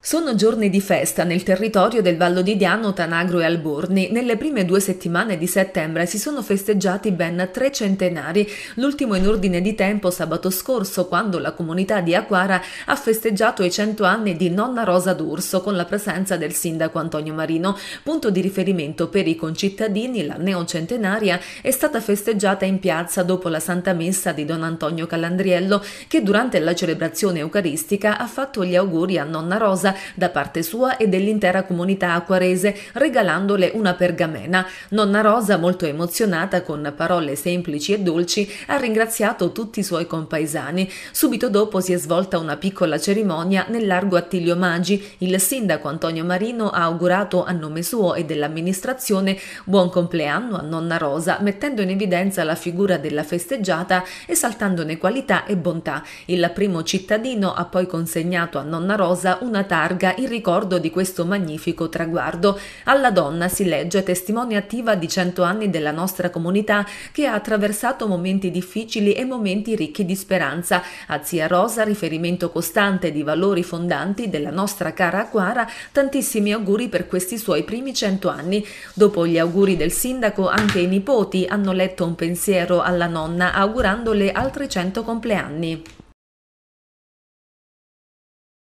Sono giorni di festa nel territorio del Vallo di Diano, Tanagro e Alborni. Nelle prime due settimane di settembre si sono festeggiati ben tre centenari, l'ultimo in ordine di tempo sabato scorso quando la comunità di Aquara ha festeggiato i cento anni di Nonna Rosa d'Urso con la presenza del sindaco Antonio Marino. Punto di riferimento per i concittadini, la neocentenaria è stata festeggiata in piazza dopo la Santa Messa di Don Antonio Calandriello che durante la celebrazione eucaristica ha fatto gli auguri a Nonna Rosa casa da parte sua e dell'intera comunità acquarese, regalandole una pergamena. Nonna Rosa, molto emozionata, con parole semplici e dolci, ha ringraziato tutti i suoi compaesani. Subito dopo si è svolta una piccola cerimonia nel largo Attilio Maggi. Il sindaco Antonio Marino ha augurato a nome suo e dell'amministrazione buon compleanno a nonna Rosa, mettendo in evidenza la figura della festeggiata, e saltandone qualità e bontà. Il primo cittadino ha poi consegnato a nonna Rosa una tavola targa il ricordo di questo magnifico traguardo. Alla donna si legge testimone attiva di cento anni della nostra comunità che ha attraversato momenti difficili e momenti ricchi di speranza. A zia Rosa riferimento costante di valori fondanti della nostra cara Aquara, tantissimi auguri per questi suoi primi cento anni. Dopo gli auguri del sindaco anche i nipoti hanno letto un pensiero alla nonna augurandole altri cento compleanni.